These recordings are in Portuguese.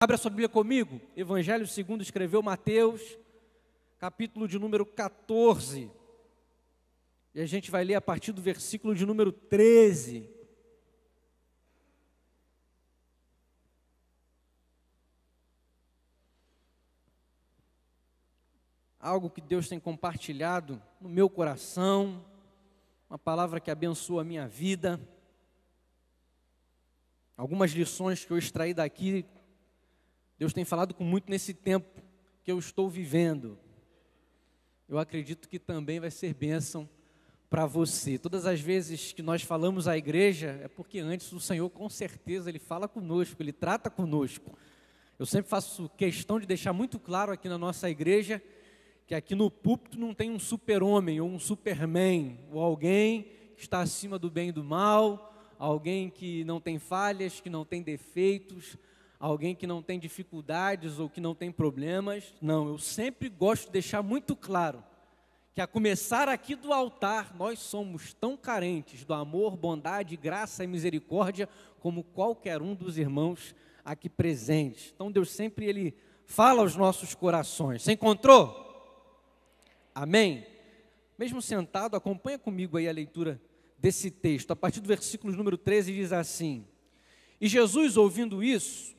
Abra sua Bíblia comigo, Evangelho segundo escreveu Mateus, capítulo de número 14. E a gente vai ler a partir do versículo de número 13. Algo que Deus tem compartilhado no meu coração, uma palavra que abençoa a minha vida. Algumas lições que eu extraí daqui Deus tem falado com muito nesse tempo que eu estou vivendo. Eu acredito que também vai ser bênção para você. Todas as vezes que nós falamos à igreja, é porque antes o Senhor, com certeza, Ele fala conosco, Ele trata conosco. Eu sempre faço questão de deixar muito claro aqui na nossa igreja que aqui no púlpito não tem um super-homem ou um superman, ou alguém que está acima do bem e do mal, alguém que não tem falhas, que não tem defeitos alguém que não tem dificuldades ou que não tem problemas. Não, eu sempre gosto de deixar muito claro que a começar aqui do altar, nós somos tão carentes do amor, bondade, graça e misericórdia como qualquer um dos irmãos aqui presentes. Então Deus sempre ele fala aos nossos corações. Você encontrou? Amém. Mesmo sentado, acompanha comigo aí a leitura desse texto. A partir do versículo número 13 diz assim: E Jesus, ouvindo isso,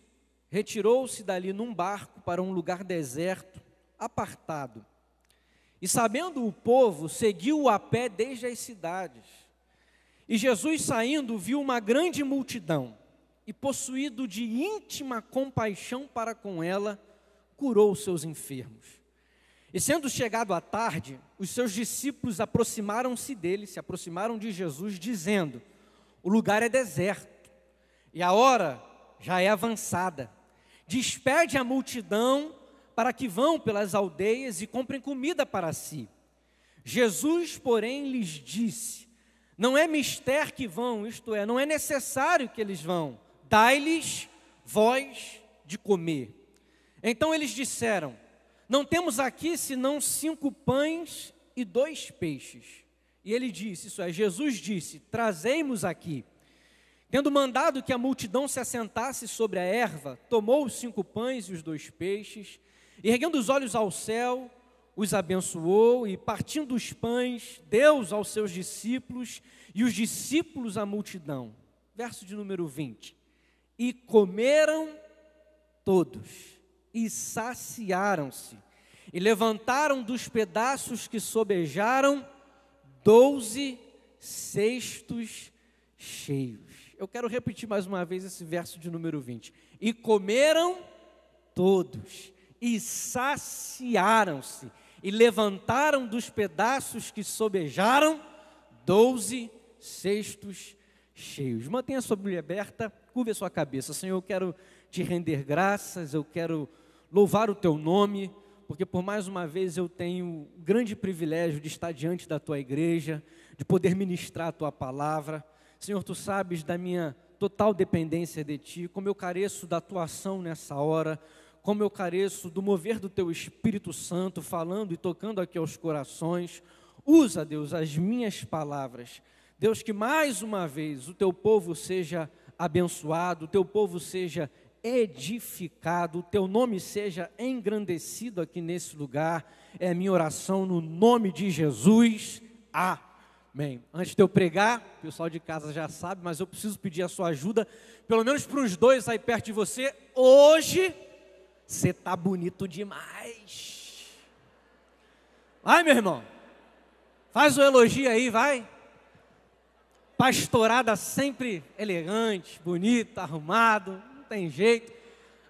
retirou-se dali num barco para um lugar deserto, apartado. E sabendo o povo, seguiu-o a pé desde as cidades. E Jesus saindo, viu uma grande multidão, e possuído de íntima compaixão para com ela, curou os seus enfermos. E sendo chegado à tarde, os seus discípulos aproximaram-se dele, se aproximaram de Jesus, dizendo: O lugar é deserto, e a hora já é avançada despede a multidão para que vão pelas aldeias e comprem comida para si. Jesus, porém, lhes disse: Não é mister que vão, isto é, não é necessário que eles vão. Dai-lhes voz de comer. Então eles disseram: Não temos aqui senão cinco pães e dois peixes. E ele disse: Isso é, Jesus disse: trazei aqui. Tendo mandado que a multidão se assentasse sobre a erva, tomou os cinco pães e os dois peixes, e erguendo os olhos ao céu, os abençoou e, partindo os pães, deu aos seus discípulos e os discípulos à multidão. Verso de número 20. E comeram todos e saciaram-se, e levantaram dos pedaços que sobejaram doze cestos cheios. Eu quero repetir mais uma vez esse verso de número 20. E comeram todos, e saciaram-se, e levantaram dos pedaços que sobejaram doze cestos cheios. Mantenha sua Bíblia aberta, curva a sua cabeça. Senhor, eu quero te render graças, eu quero louvar o teu nome, porque por mais uma vez eu tenho o grande privilégio de estar diante da tua igreja, de poder ministrar a tua palavra. Senhor, tu sabes da minha total dependência de ti, como eu careço da tua ação nessa hora, como eu careço do mover do teu Espírito Santo falando e tocando aqui aos corações. Usa, Deus, as minhas palavras. Deus, que mais uma vez o teu povo seja abençoado, o teu povo seja edificado, o teu nome seja engrandecido aqui nesse lugar. É minha oração no nome de Jesus. Amém. Amém. Antes de eu pregar, o pessoal de casa já sabe, mas eu preciso pedir a sua ajuda, pelo menos para uns dois aí perto de você. Hoje, você tá bonito demais. Vai, meu irmão. Faz o um elogio aí, vai. Pastorada sempre elegante, bonita, arrumado, não tem jeito.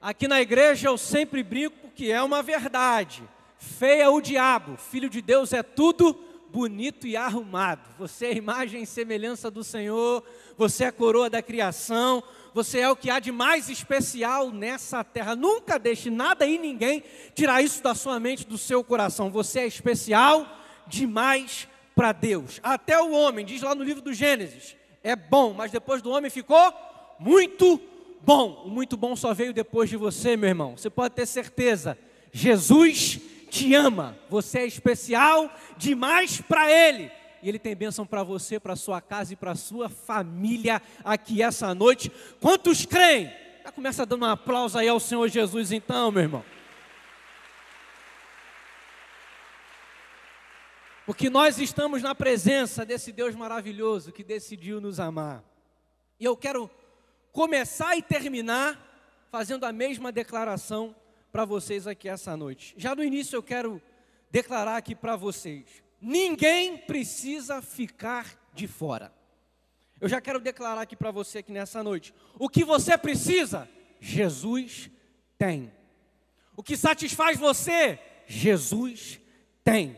Aqui na igreja eu sempre brinco porque é uma verdade. Feia é o diabo, filho de Deus é tudo bonito e arrumado. Você é a imagem e semelhança do Senhor, você é a coroa da criação, você é o que há de mais especial nessa terra. Nunca deixe nada e ninguém tirar isso da sua mente, do seu coração. Você é especial demais para Deus. Até o homem, diz lá no livro do Gênesis, é bom, mas depois do homem ficou muito bom. O muito bom só veio depois de você, meu irmão. Você pode ter certeza. Jesus te ama. Você é especial demais para Ele. E Ele tem bênção para você, para sua casa e para sua família aqui essa noite. Quantos creem? Já começa dando um aplauso aí ao Senhor Jesus, então, meu irmão. Porque nós estamos na presença desse Deus maravilhoso que decidiu nos amar. E eu quero começar e terminar fazendo a mesma declaração para vocês aqui essa noite. Já no início eu quero declarar aqui para vocês: ninguém precisa ficar de fora. Eu já quero declarar aqui para você aqui nessa noite: o que você precisa, Jesus tem. O que satisfaz você, Jesus tem.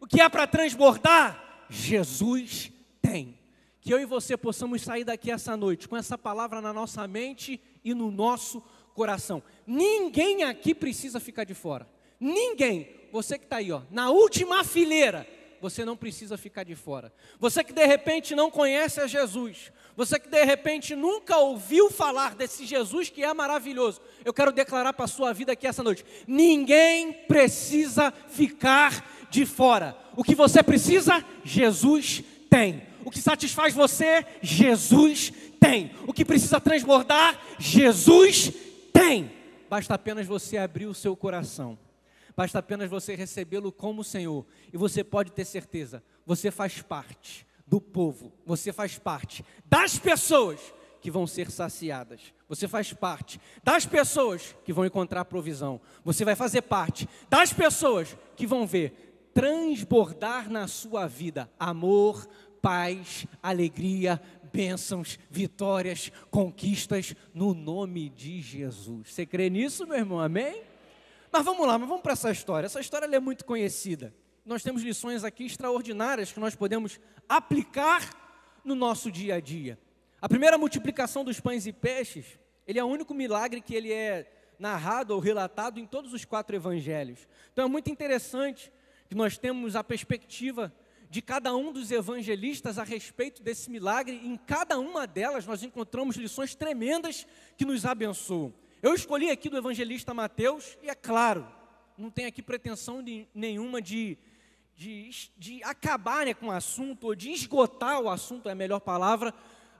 O que é para transbordar, Jesus tem. Que eu e você possamos sair daqui essa noite com essa palavra na nossa mente e no nosso coração coração. Ninguém aqui precisa ficar de fora. Ninguém. Você que está aí, ó, na última fileira, você não precisa ficar de fora. Você que de repente não conhece a Jesus, você que de repente nunca ouviu falar desse Jesus que é maravilhoso, eu quero declarar para a sua vida aqui essa noite: ninguém precisa ficar de fora. O que você precisa, Jesus tem. O que satisfaz você, Jesus tem. O que precisa transbordar, Jesus tem tem. Basta apenas você abrir o seu coração. Basta apenas você recebê-lo como Senhor. E você pode ter certeza, você faz parte do povo, você faz parte das pessoas que vão ser saciadas. Você faz parte das pessoas que vão encontrar provisão. Você vai fazer parte das pessoas que vão ver transbordar na sua vida amor, paz, alegria, bênçãos, vitórias, conquistas no nome de Jesus. Você crê nisso, meu irmão? Amém? Mas vamos lá, mas vamos para essa história. Essa história é muito conhecida. Nós temos lições aqui extraordinárias que nós podemos aplicar no nosso dia a dia. A primeira multiplicação dos pães e peixes, ele é o único milagre que ele é narrado ou relatado em todos os quatro evangelhos. Então é muito interessante que nós temos a perspectiva de cada um dos evangelistas a respeito desse milagre, em cada uma delas nós encontramos lições tremendas que nos abençoam. Eu escolhi aqui do evangelista Mateus, e é claro, não tem aqui pretensão de, nenhuma de, de, de acabar né, com o assunto, ou de esgotar o assunto, é a melhor palavra,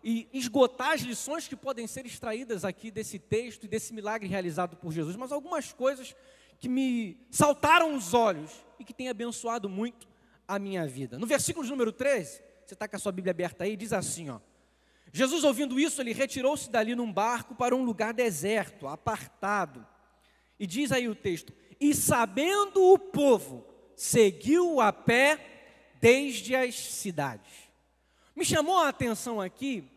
e esgotar as lições que podem ser extraídas aqui desse texto e desse milagre realizado por Jesus, mas algumas coisas que me saltaram os olhos e que têm abençoado muito a minha vida. No versículo número 13, você está com a sua Bíblia aberta aí, diz assim: ó, Jesus, ouvindo isso, ele retirou-se dali num barco para um lugar deserto, apartado. E diz aí o texto: E sabendo o povo, seguiu a pé desde as cidades. Me chamou a atenção aqui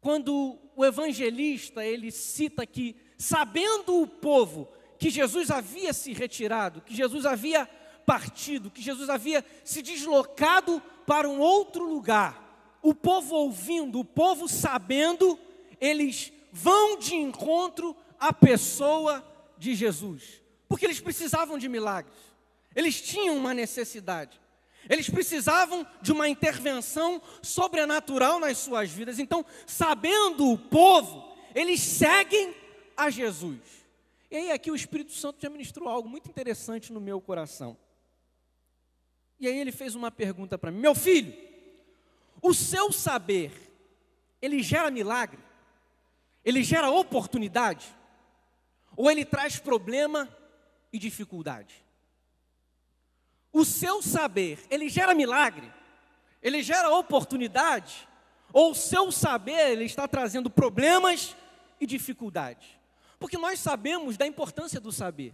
quando o evangelista ele cita que sabendo o povo que Jesus havia se retirado, que Jesus havia partido, que Jesus havia se deslocado para um outro lugar. O povo ouvindo, o povo sabendo, eles vão de encontro à pessoa de Jesus, porque eles precisavam de milagres, eles tinham uma necessidade, eles precisavam de uma intervenção sobrenatural nas suas vidas. Então, sabendo o povo, eles seguem a Jesus. E aí, aqui é o Espírito Santo já ministrou algo muito interessante no meu coração. E aí ele fez uma pergunta para mim: Meu filho, o seu saber, ele gera milagre? Ele gera oportunidade? Ou ele traz problema e dificuldade? O seu saber, ele gera milagre? Ele gera oportunidade? Ou o seu saber, ele está trazendo problemas e dificuldades? Porque nós sabemos da importância do saber.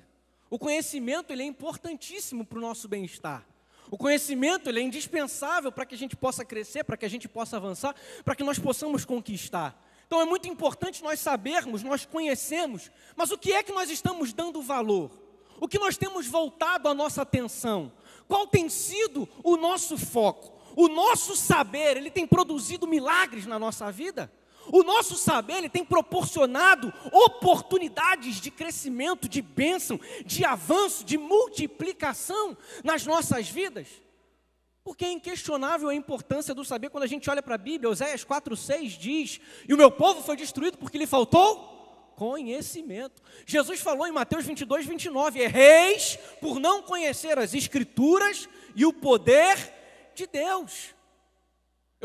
O conhecimento ele é importantíssimo para o nosso bem-estar. O conhecimento ele é indispensável para que a gente possa crescer, para que a gente possa avançar, para que nós possamos conquistar. Então é muito importante nós sabermos, nós conhecemos, mas o que é que nós estamos dando valor? O que nós temos voltado a nossa atenção? Qual tem sido o nosso foco? O nosso saber, ele tem produzido milagres na nossa vida? O nosso saber ele tem proporcionado oportunidades de crescimento, de bênção, de avanço, de multiplicação nas nossas vidas. Porque é inquestionável a importância do saber quando a gente olha para a Bíblia, Oséias 4,6 diz: E o meu povo foi destruído porque lhe faltou conhecimento. Jesus falou em Mateus 22, 29: Erreis por não conhecer as Escrituras e o poder de Deus.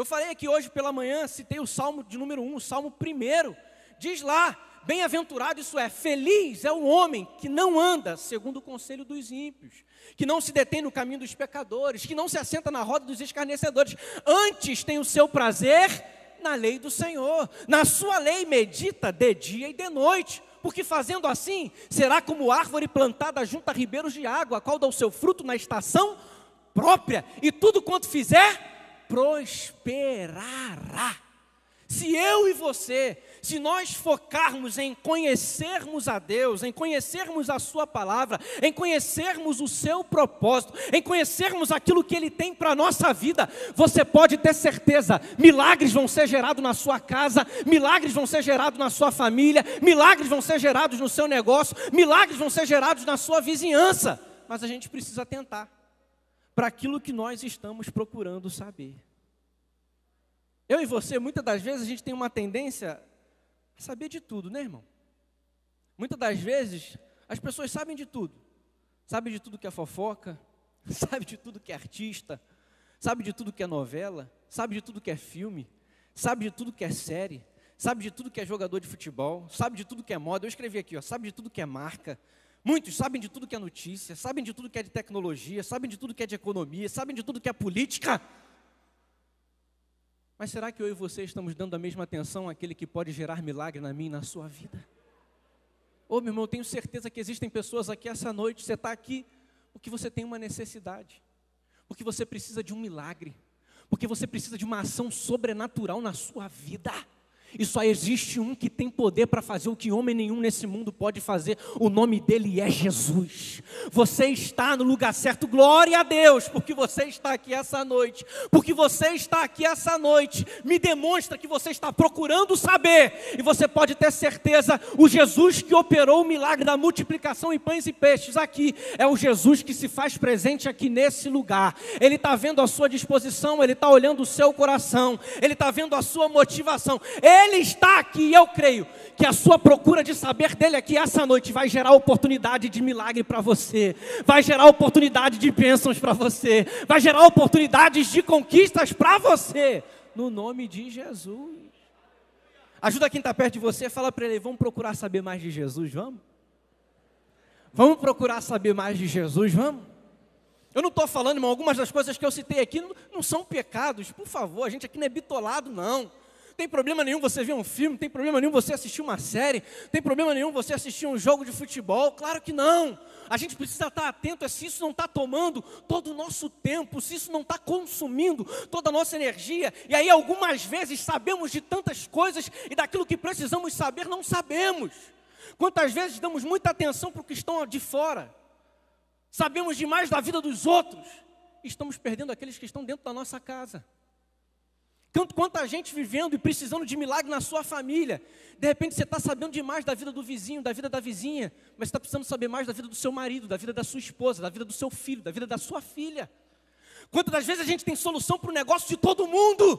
Eu falei aqui hoje pela manhã, citei o Salmo de número 1, o Salmo 1. Diz lá: Bem-aventurado, isso é, feliz é o homem que não anda segundo o conselho dos ímpios, que não se detém no caminho dos pecadores, que não se assenta na roda dos escarnecedores. Antes tem o seu prazer na lei do Senhor. Na sua lei medita de dia e de noite porque fazendo assim será como árvore plantada junto a ribeiros de água, a qual dá o seu fruto na estação própria, e tudo quanto fizer prosperará. Se eu e você, se nós focarmos em conhecermos a Deus, em conhecermos a Sua palavra, em conhecermos o seu propósito, em conhecermos aquilo que Ele tem para a nossa vida, você pode ter certeza: milagres vão ser gerados na sua casa, milagres vão ser gerados na sua família, milagres vão ser gerados no seu negócio, milagres vão ser gerados na sua vizinhança. Mas a gente precisa tentar para aquilo que nós estamos procurando saber. Eu e você, muitas das vezes, a gente tem uma tendência a saber de tudo, né, irmão? Muitas das vezes, as pessoas sabem de tudo. Sabe de tudo que é fofoca, sabe de tudo que é artista, sabe de tudo que é novela, sabe de tudo que é filme, sabe de tudo que é série, sabe de tudo que é jogador de futebol, sabe de tudo que é moda. Eu escrevi aqui, ó, sabe de tudo que é marca, Muitos sabem de tudo que é notícia, sabem de tudo que é de tecnologia, sabem de tudo que é de economia, sabem de tudo que é política. Mas será que eu e você estamos dando a mesma atenção àquele que pode gerar milagre na minha e na sua vida? Ô oh, meu irmão, eu tenho certeza que existem pessoas aqui essa noite, você está aqui porque você tem uma necessidade, porque você precisa de um milagre, porque você precisa de uma ação sobrenatural na sua vida. E só existe um que tem poder para fazer o que homem nenhum nesse mundo pode fazer. O nome dele é Jesus. Você está no lugar certo. Glória a Deus, porque você está aqui essa noite. Porque você está aqui essa noite. Me demonstra que você está procurando saber. E você pode ter certeza: o Jesus que operou o milagre da multiplicação em pães e peixes aqui é o Jesus que se faz presente aqui nesse lugar. Ele está vendo a sua disposição, ele está olhando o seu coração, ele está vendo a sua motivação. Ele ele está aqui e eu creio que a sua procura de saber dele aqui essa noite vai gerar oportunidade de milagre para você, vai gerar oportunidade de bênçãos para você, vai gerar oportunidades de conquistas para você, no nome de Jesus. Ajuda quem está perto de você, fala para ele: vamos procurar saber mais de Jesus, vamos? Vamos procurar saber mais de Jesus, vamos? Eu não estou falando, irmão, algumas das coisas que eu citei aqui não, não são pecados, por favor, a gente aqui não é bitolado, não tem problema nenhum você ver um filme, tem problema nenhum você assistir uma série, tem problema nenhum você assistir um jogo de futebol, claro que não. A gente precisa estar atento a é se isso não está tomando todo o nosso tempo, se isso não está consumindo toda a nossa energia. E aí, algumas vezes, sabemos de tantas coisas e daquilo que precisamos saber, não sabemos. Quantas vezes damos muita atenção para o que estão de fora, sabemos demais da vida dos outros, e estamos perdendo aqueles que estão dentro da nossa casa. Tanto quanta gente vivendo e precisando de milagre na sua família. De repente você está sabendo demais da vida do vizinho, da vida da vizinha, mas está precisando saber mais da vida do seu marido, da vida da sua esposa, da vida do seu filho, da vida da sua filha. Quantas das vezes a gente tem solução para o negócio de todo mundo,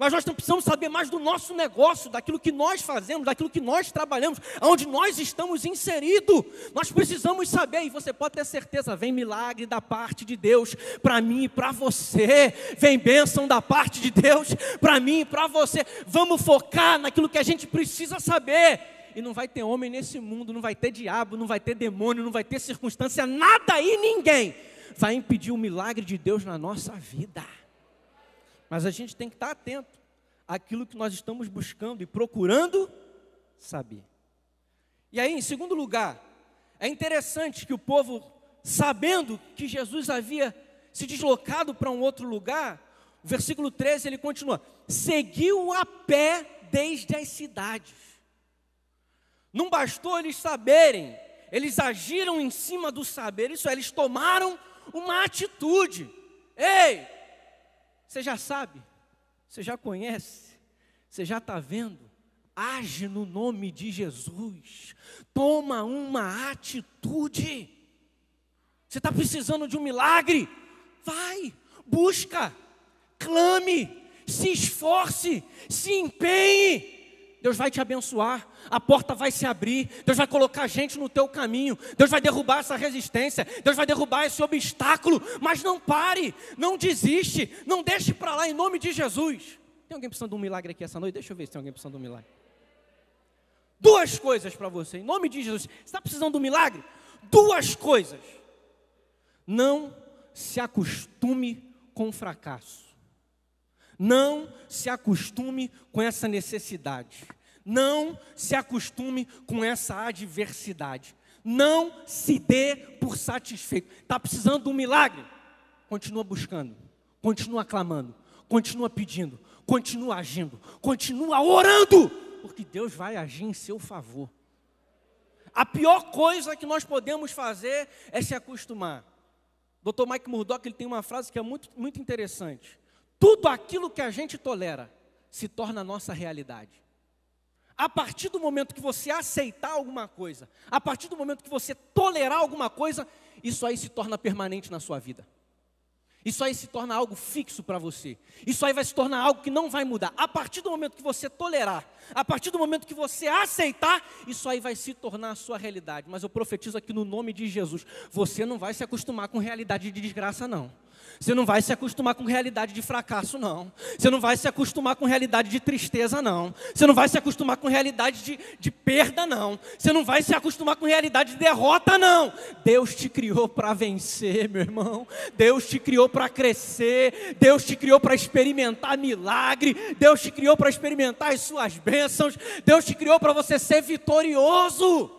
mas nós precisamos saber mais do nosso negócio, daquilo que nós fazemos, daquilo que nós trabalhamos, onde nós estamos inseridos. Nós precisamos saber, e você pode ter certeza, vem milagre da parte de Deus para mim e para você, vem bênção da parte de Deus para mim e para você. Vamos focar naquilo que a gente precisa saber e não vai ter homem nesse mundo, não vai ter diabo, não vai ter demônio, não vai ter circunstância, nada e ninguém vai impedir o milagre de Deus na nossa vida. Mas a gente tem que estar atento àquilo que nós estamos buscando e procurando saber. E aí, em segundo lugar, é interessante que o povo, sabendo que Jesus havia se deslocado para um outro lugar, o versículo 13 ele continua: seguiu a pé desde as cidades. Não bastou eles saberem, eles agiram em cima do saber, isso é, eles tomaram uma atitude. Ei, você já sabe, você já conhece, você já está vendo. Age no nome de Jesus, toma uma atitude. Você está precisando de um milagre? Vai, busca, clame, se esforce, se empenhe. Deus vai te abençoar, a porta vai se abrir, Deus vai colocar gente no teu caminho, Deus vai derrubar essa resistência, Deus vai derrubar esse obstáculo, mas não pare, não desiste, não deixe para lá em nome de Jesus. Tem alguém precisando de um milagre aqui essa noite? Deixa eu ver se tem alguém precisando de um milagre. Duas coisas para você, em nome de Jesus. Você está precisando de um milagre? Duas coisas. Não se acostume com fracasso. Não se acostume com essa necessidade. Não se acostume com essa adversidade. Não se dê por satisfeito. Está precisando de um milagre? Continua buscando, continua clamando, continua pedindo, continua agindo, continua orando, porque Deus vai agir em seu favor. A pior coisa que nós podemos fazer é se acostumar. Dr. Mike Murdock ele tem uma frase que é muito, muito interessante tudo aquilo que a gente tolera se torna nossa realidade. A partir do momento que você aceitar alguma coisa, a partir do momento que você tolerar alguma coisa, isso aí se torna permanente na sua vida. Isso aí se torna algo fixo para você. Isso aí vai se tornar algo que não vai mudar. A partir do momento que você tolerar, a partir do momento que você aceitar, isso aí vai se tornar a sua realidade. Mas eu profetizo aqui no nome de Jesus: você não vai se acostumar com realidade de desgraça, não. Você não vai se acostumar com realidade de fracasso, não. Você não vai se acostumar com realidade de tristeza, não. Você não vai se acostumar com realidade de, de perda, não. Você não vai se acostumar com realidade de derrota, não. Deus te criou para vencer, meu irmão. Deus te criou para crescer. Deus te criou para experimentar milagre. Deus te criou para experimentar as suas bênçãos. Deus te criou para você ser vitorioso.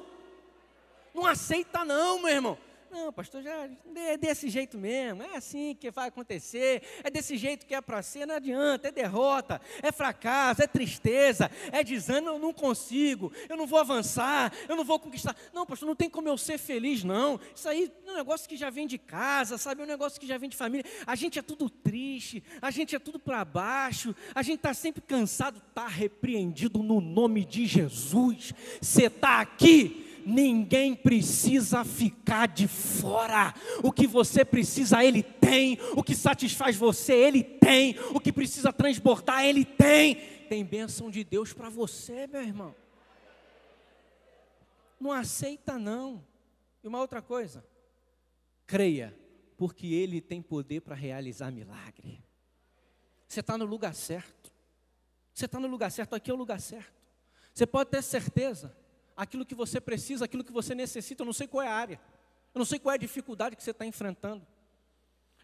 Não aceita, não, meu irmão. Não, pastor, já é desse jeito mesmo, é assim que vai acontecer, é desse jeito que é para ser, não adianta, é derrota, é fracasso, é tristeza, é desânimo, eu não consigo, eu não vou avançar, eu não vou conquistar. Não, pastor, não tem como eu ser feliz, não. Isso aí é um negócio que já vem de casa, sabe? É um negócio que já vem de família. A gente é tudo triste, a gente é tudo para baixo, a gente está sempre cansado, está repreendido no nome de Jesus. Você está aqui ninguém precisa ficar de fora. O que você precisa, Ele tem. O que satisfaz você, Ele tem. O que precisa transbordar, Ele tem. Tem bênção de Deus para você, meu irmão. Não aceita, não. E uma outra coisa, creia, porque Ele tem poder para realizar milagre. Você está no lugar certo. Você está no lugar certo, aqui é o lugar certo. Você pode ter certeza aquilo que você precisa, aquilo que você necessita. Eu não sei qual é a área, eu não sei qual é a dificuldade que você está enfrentando,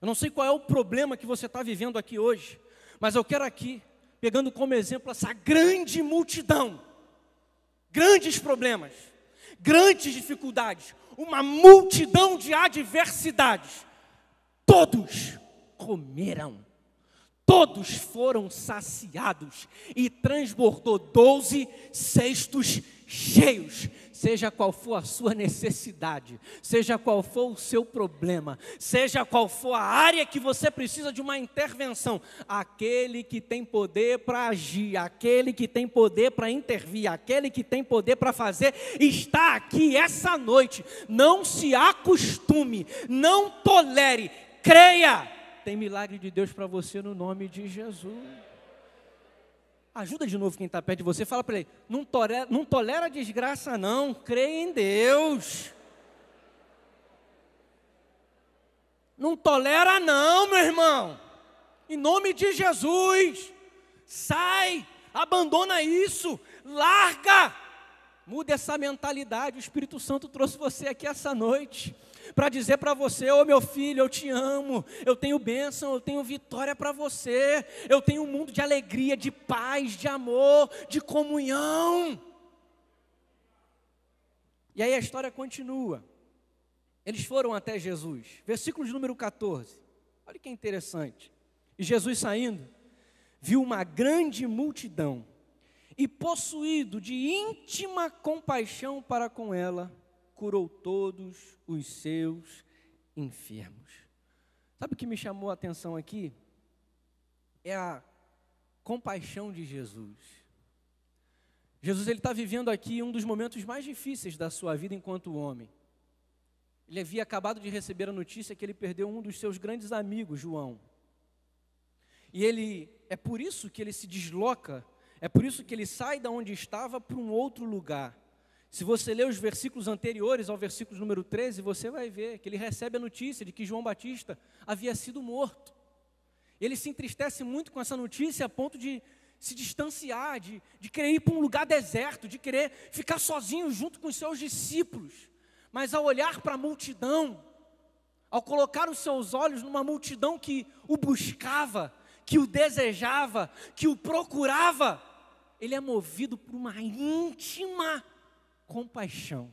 eu não sei qual é o problema que você está vivendo aqui hoje, mas eu quero aqui, pegando como exemplo essa grande multidão, grandes problemas, grandes dificuldades, uma multidão de adversidades. Todos comeram, todos foram saciados e transbordou doze cestos cheios, seja qual for a sua necessidade, seja qual for o seu problema, seja qual for a área que você precisa de uma intervenção, aquele que tem poder para agir, aquele que tem poder para intervir, aquele que tem poder para fazer, está aqui essa noite. Não se acostume, não tolere, creia. Tem milagre de Deus para você no nome de Jesus. Ajuda de novo quem está perto de você, fala para ele: não tolera, não tolera desgraça, não, Crê em Deus. Não tolera, não, meu irmão, em nome de Jesus. Sai, abandona isso, larga, muda essa mentalidade. O Espírito Santo trouxe você aqui essa noite para dizer para você: Ô oh, meu filho, eu te amo, eu tenho bênção, eu tenho vitória para você, eu tenho um mundo de alegria, de paz, de amor, de comunhão. E aí a história continua. Eles foram até Jesus. Versículo de número 14. Olha que interessante. E Jesus saindo, viu uma grande multidão e possuído de íntima compaixão para com ela, curou todos os seus enfermos. Sabe o que me chamou a atenção aqui? É a compaixão de Jesus. Jesus ele está vivendo aqui um dos momentos mais difíceis da sua vida enquanto homem. Ele havia acabado de receber a notícia que ele perdeu um dos seus grandes amigos, João. E ele é por isso que ele se desloca, é por isso que ele sai da onde estava para um outro lugar. Se você ler os versículos anteriores ao versículo número 13, você vai ver que ele recebe a notícia de que João Batista havia sido morto. Ele se entristece muito com essa notícia a ponto de se distanciar, de, de querer ir para um lugar deserto, de querer ficar sozinho junto com os seus discípulos. Mas ao olhar para a multidão, ao colocar os seus olhos numa multidão que o buscava, que o desejava, que o procurava, ele é movido por uma íntima compaixão.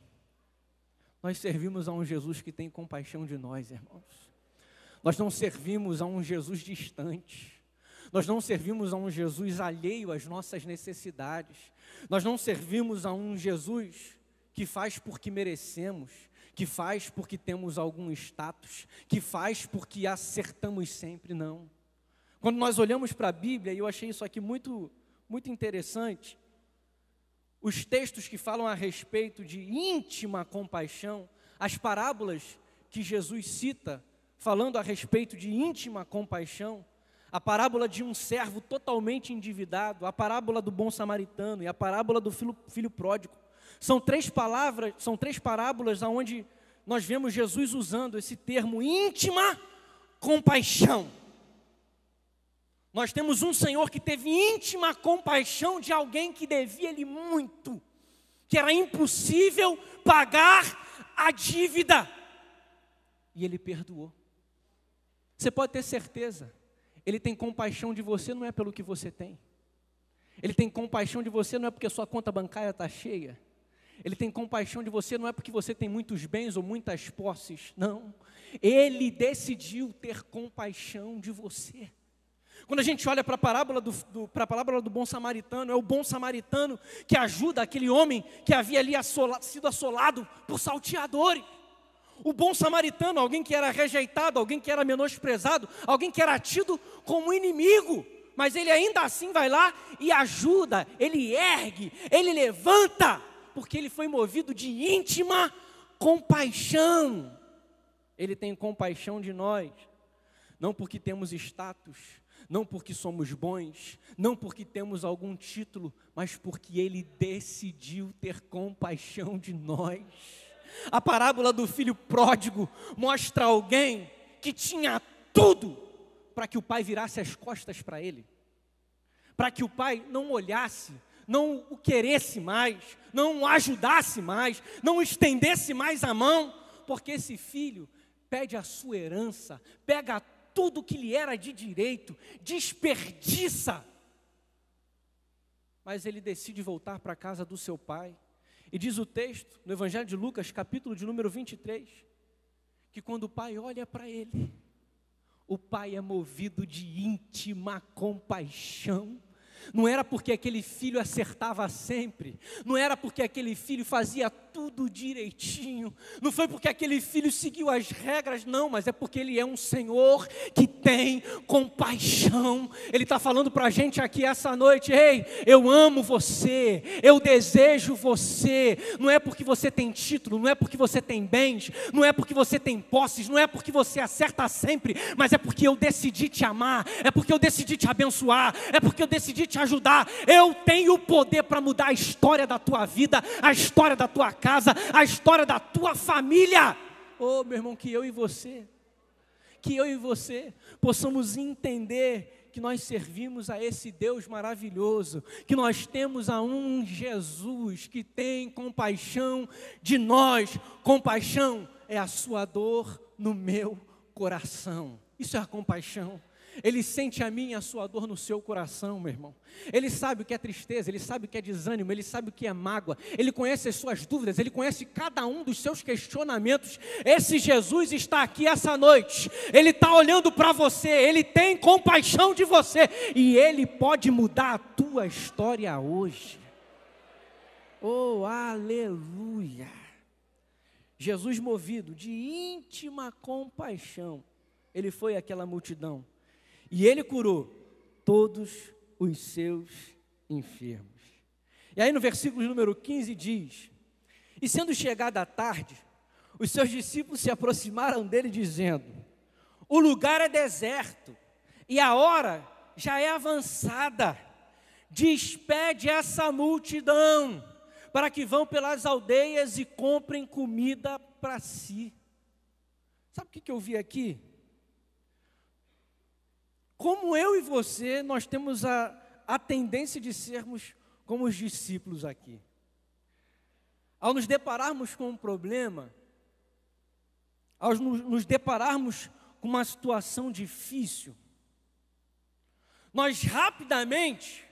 Nós servimos a um Jesus que tem compaixão de nós, irmãos. Nós não servimos a um Jesus distante. Nós não servimos a um Jesus alheio às nossas necessidades. Nós não servimos a um Jesus que faz porque merecemos, que faz porque temos algum status, que faz porque acertamos sempre, não. Quando nós olhamos para a Bíblia, e eu achei isso aqui muito, muito interessante, os textos que falam a respeito de íntima compaixão, as parábolas que Jesus cita falando a respeito de íntima compaixão, a parábola de um servo totalmente endividado, a parábola do bom samaritano e a parábola do filho, filho pródigo. São três palavras, são três parábolas onde nós vemos Jesus usando esse termo íntima compaixão. Nós temos um Senhor que teve íntima compaixão de alguém que devia-lhe muito, que era impossível pagar a dívida, e ele perdoou. Você pode ter certeza, ele tem compaixão de você não é pelo que você tem, ele tem compaixão de você não é porque a sua conta bancária está cheia, ele tem compaixão de você não é porque você tem muitos bens ou muitas posses, não. Ele decidiu ter compaixão de você. Quando a gente olha para a parábola do, do para a parábola do bom samaritano, é o bom samaritano que ajuda aquele homem que havia ali sido assolado por salteadores. O bom samaritano, alguém que era rejeitado, alguém que era menosprezado, alguém que era tido como inimigo, mas ele ainda assim vai lá e ajuda, ele ergue, ele levanta, porque ele foi movido de íntima compaixão. Ele tem compaixão de nós, não porque temos status, não porque somos bons, não porque temos algum título, mas porque Ele decidiu ter compaixão de nós. A parábola do filho pródigo mostra alguém que tinha tudo para que o pai virasse as costas para ele, para que o pai não olhasse, não o queresse mais, não o ajudasse mais, não estendesse mais a mão, porque esse filho pede a sua herança, pega tudo que lhe era de direito, desperdiça. Mas ele decide voltar para a casa do seu pai. E diz o texto, no Evangelho de Lucas, capítulo de número 23, que quando o pai olha para ele, o pai é movido de íntima compaixão não era porque aquele filho acertava sempre, não era porque aquele filho fazia tudo direitinho, não foi porque aquele filho seguiu as regras, não, mas é porque ele é um Senhor que tem compaixão. Ele está falando para a gente aqui essa noite: ei, eu amo você, eu desejo você. Não é porque você tem título, não é porque você tem bens, não é porque você tem posses, não é porque você acerta sempre, mas é porque eu decidi te amar, é porque eu decidi te abençoar, é porque eu decidi te te ajudar. Eu tenho o poder para mudar a história da tua vida, a história da tua casa, a história da tua família. Oh, meu irmão, que eu e você, que eu e você possamos entender que nós servimos a esse Deus maravilhoso, que nós temos a um Jesus que tem compaixão de nós. Compaixão é a sua dor no meu coração. Isso é a compaixão. Ele sente a minha e a sua dor no seu coração, meu irmão. Ele sabe o que é tristeza, ele sabe o que é desânimo, ele sabe o que é mágoa, ele conhece as suas dúvidas, ele conhece cada um dos seus questionamentos. Esse Jesus está aqui essa noite, ele está olhando para você, ele tem compaixão de você e ele pode mudar a tua história hoje. Oh, aleluia! Jesus, movido de íntima compaixão, ele foi àquela multidão e ele curou todos os seus enfermos. E aí no versículo número 15 diz: E sendo chegada a tarde, os seus discípulos se aproximaram dele, dizendo: O lugar é deserto e a hora já é avançada. Despede essa multidão para que vão pelas aldeias e comprem comida para si. Sabe o que eu vi aqui? Como eu e você, nós temos a, a tendência de sermos como os discípulos aqui. Ao nos depararmos com um problema, ao nos depararmos com uma situação difícil, nós rapidamente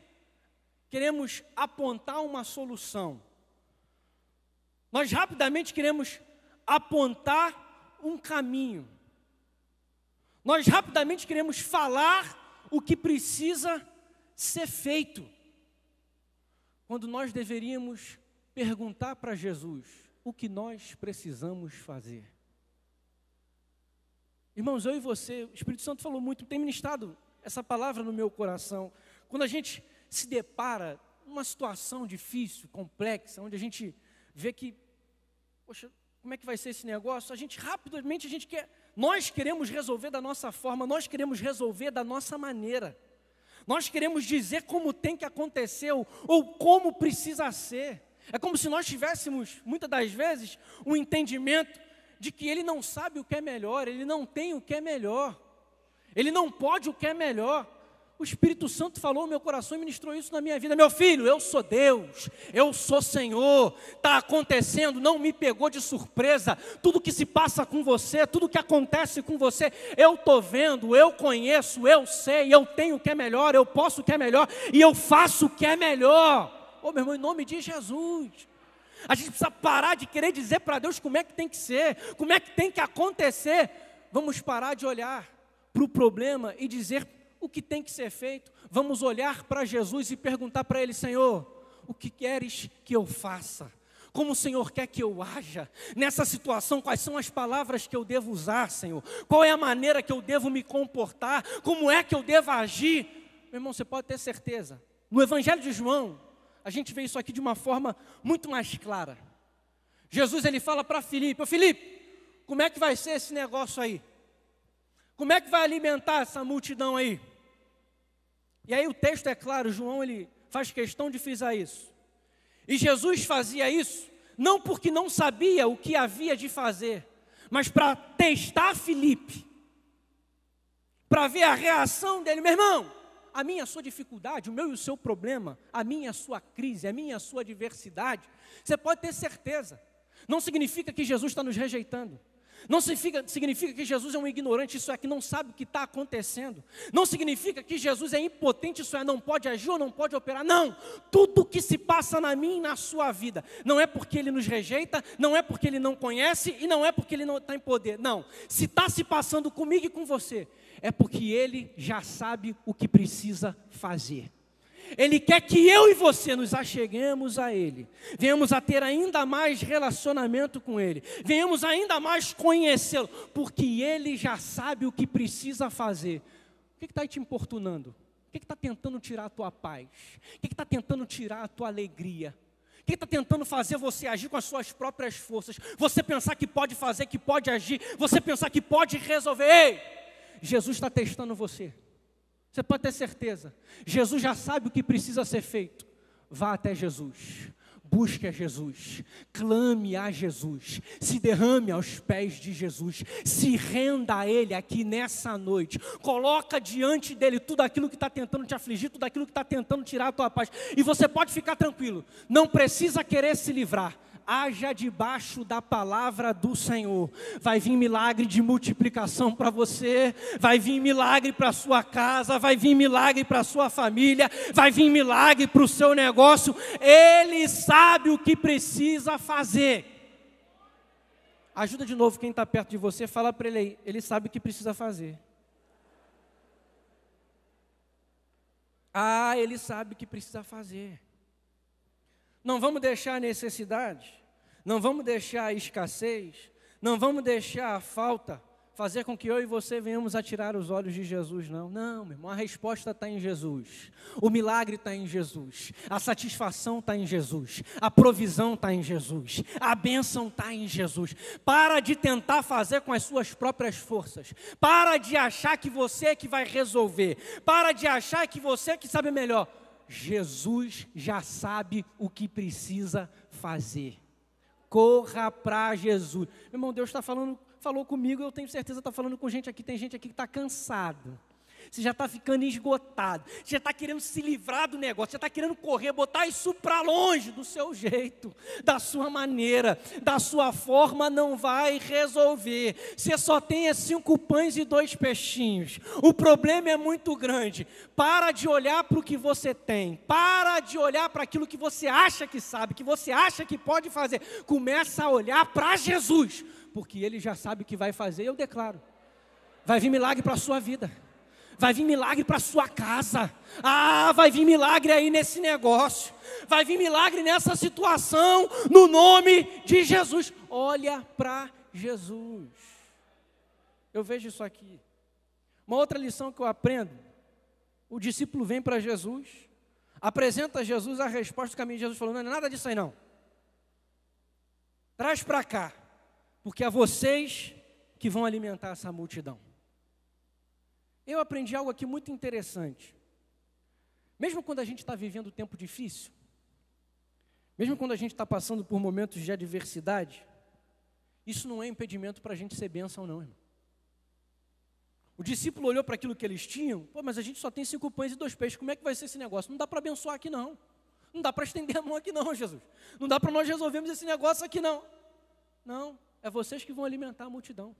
queremos apontar uma solução. Nós rapidamente queremos apontar um caminho. Nós rapidamente queremos falar o que precisa ser feito, quando nós deveríamos perguntar para Jesus o que nós precisamos fazer. Irmãos, eu e você, o Espírito Santo falou muito, tem ministrado essa palavra no meu coração. Quando a gente se depara numa situação difícil, complexa, onde a gente vê que, poxa, como é que vai ser esse negócio? A gente rapidamente a gente quer nós queremos resolver da nossa forma, nós queremos resolver da nossa maneira. Nós queremos dizer como tem que acontecer ou, como precisa ser. É como se nós tivéssemos, muitas das vezes, um entendimento de que ele não sabe o que é melhor, ele não tem o que é melhor, ele não pode o que é melhor o Espírito Santo falou no meu coração e ministrou isso na minha vida. Meu filho, eu sou Deus, eu sou Senhor, está acontecendo, não me pegou de surpresa. Tudo que se passa com você, tudo que acontece com você, eu estou vendo, eu conheço, eu sei, eu tenho o que é melhor, eu posso o que é melhor e eu faço o que é melhor. Ô oh, meu irmão, em nome de Jesus. A gente precisa parar de querer dizer para Deus como é que tem que ser, como é que tem que acontecer. Vamos parar de olhar para o problema e dizer o que tem que ser feito, vamos olhar para Jesus e perguntar para Ele: Senhor, o que queres que eu faça? Como o Senhor quer que eu haja nessa situação? Quais são as palavras que eu devo usar, Senhor? Qual é a maneira que eu devo me comportar? Como é que eu devo agir? Meu irmão, você pode ter certeza. No Evangelho de João, a gente vê isso aqui de uma forma muito mais clara. Jesus ele fala para Filipe: Ô Filipe, como é que vai ser esse negócio aí? Como é que vai alimentar essa multidão aí? E aí o texto é claro, João ele faz questão de frisar isso. E Jesus fazia isso não porque não sabia o que havia de fazer, mas para testar Felipe, para ver a reação dele, meu irmão. A minha a sua dificuldade, o meu e o seu problema, a minha a sua crise, a minha a sua adversidade, você pode ter certeza. Não significa que Jesus está nos rejeitando. Não significa, significa, que Jesus é um ignorante, isso é que não sabe o que está acontecendo. Não significa que Jesus é impotente, isso é não pode agir ou não pode operar. Não, tudo que se passa na minha e na sua vida, não é porque ele nos rejeita, não é porque ele não conhece e não é porque ele não está em poder. Não, se está se passando comigo e com você, é porque ele já sabe o que precisa fazer. Ele quer que eu e você nos acheguemos a Ele, venhamos a ter ainda mais relacionamento com Ele, venhamos ainda mais conhecê-lo, porque Ele já sabe o que precisa fazer. O que está te importunando? O que está tentando tirar a tua paz? O que está tentando tirar a tua alegria? O que está tentando fazer você agir com as suas próprias forças? Você pensar que pode fazer, que pode agir, você pensar que pode resolver. Ei! Jesus está testando você. Você pode ter certeza. Jesus já sabe o que precisa ser feito. Vá até Jesus. Busque a Jesus, clame a Jesus, se derrame aos pés de Jesus, se renda a Ele aqui nessa noite, coloca diante dele tudo aquilo que está tentando te afligir, tudo aquilo que está tentando tirar a tua paz, e você pode ficar tranquilo, não precisa querer se livrar, haja debaixo da palavra do Senhor. Vai vir milagre de multiplicação para você, vai vir milagre para sua casa, vai vir milagre para sua família, vai vir milagre para o seu negócio. Ele sabe o que precisa fazer. Ajuda de novo quem está perto de você, fala para ele aí, ele sabe o que precisa fazer. Ah, ele sabe o que precisa fazer. Não vamos deixar a necessidade, não vamos deixar a escassez, não vamos deixar a falta fazer com que eu e você venhamos a tirar os olhos de Jesus, não. Não, meu irmão, a resposta está em Jesus. O milagre está em Jesus. A satisfação está em Jesus. A provisão está em Jesus. A bênção está em Jesus. Para de tentar fazer com as suas próprias forças. Para de achar que você é que vai resolver. Para de achar que você é que sabe melhor. Jesus já sabe o que precisa fazer. Corra para Jesus. Meu irmão, Deus está falando, falou comigo, eu tenho certeza está falando com gente aqui. Tem gente aqui que está cansado você já está ficando esgotado. Você já está querendo se livrar do negócio. Você está querendo correr, botar isso para longe do seu jeito, da sua maneira, da sua forma. Não vai resolver. Você só tem é cinco pães e dois peixinhos. O problema é muito grande. Para de olhar para o que você tem. Para de olhar para aquilo que você acha que sabe, que você acha que pode fazer. Começa a olhar para Jesus, porque Ele já sabe o que vai fazer. Eu declaro vai vir milagre para a sua vida vai vir milagre para sua casa. Ah, vai vir milagre aí nesse negócio. Vai vir milagre nessa situação, no nome de Jesus. Olha para Jesus. Eu vejo isso aqui. Uma outra lição que eu aprendo: o discípulo vem para Jesus, apresenta a Jesus a resposta do caminho de Jesus, falou: não é nada disso aí não. Traz para cá, porque é vocês que vão alimentar essa multidão. Eu aprendi algo aqui muito interessante. Mesmo quando a gente está vivendo um tempo difícil, mesmo quando a gente está passando por momentos de adversidade, isso não é impedimento para a gente ser bênção, não, irmão. O discípulo olhou para aquilo que eles tinham, pô, mas a gente só tem cinco pães e dois peixes, como é que vai ser esse negócio? Não dá para abençoar aqui, não. Não dá para estender a mão aqui, não, Jesus. Não dá para nós resolvermos esse negócio aqui, não. Não, é vocês que vão alimentar a multidão.